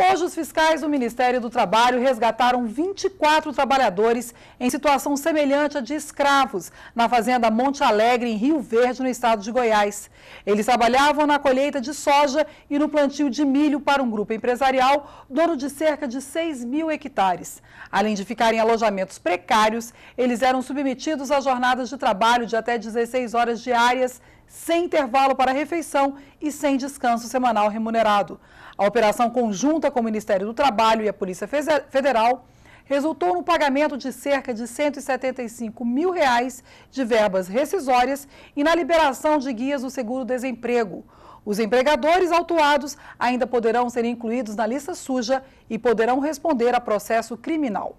Hoje, os fiscais do Ministério do Trabalho resgataram 24 trabalhadores em situação semelhante à de escravos na fazenda Monte Alegre, em Rio Verde, no estado de Goiás. Eles trabalhavam na colheita de soja e no plantio de milho para um grupo empresarial, dono de cerca de 6 mil hectares. Além de ficarem em alojamentos precários, eles eram submetidos a jornadas de trabalho de até 16 horas diárias sem intervalo para refeição e sem descanso semanal remunerado. A operação conjunta com o Ministério do Trabalho e a Polícia Federal resultou no pagamento de cerca de 175 mil reais de verbas rescisórias e na liberação de guias do seguro-desemprego. Os empregadores autuados ainda poderão ser incluídos na lista suja e poderão responder a processo criminal.